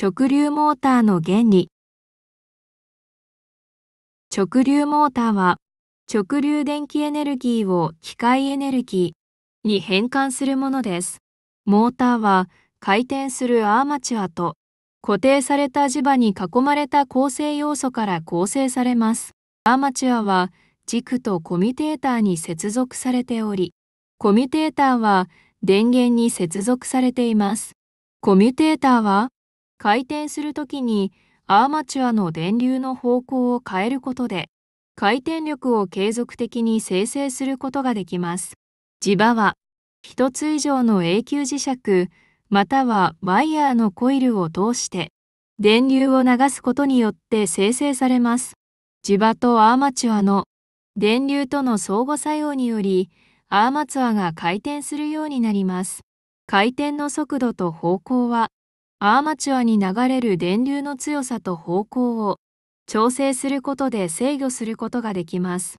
直流モーターの原理直流モーターは直流電気エネルギーを機械エネルギーに変換するものです。モーターは回転するアーマチュアと固定された磁場に囲まれた構成要素から構成されます。アーマチュアは軸とコミュテーターに接続されており、コミュテーターは電源に接続されています。コミュテーターは回転するときにアーマチュアの電流の方向を変えることで回転力を継続的に生成することができます。磁場は一つ以上の永久磁石またはワイヤーのコイルを通して電流を流すことによって生成されます。磁場とアーマチュアの電流との相互作用によりアーマチュアが回転するようになります。回転の速度と方向はアーマチュアに流れる電流の強さと方向を調整することで制御することができます。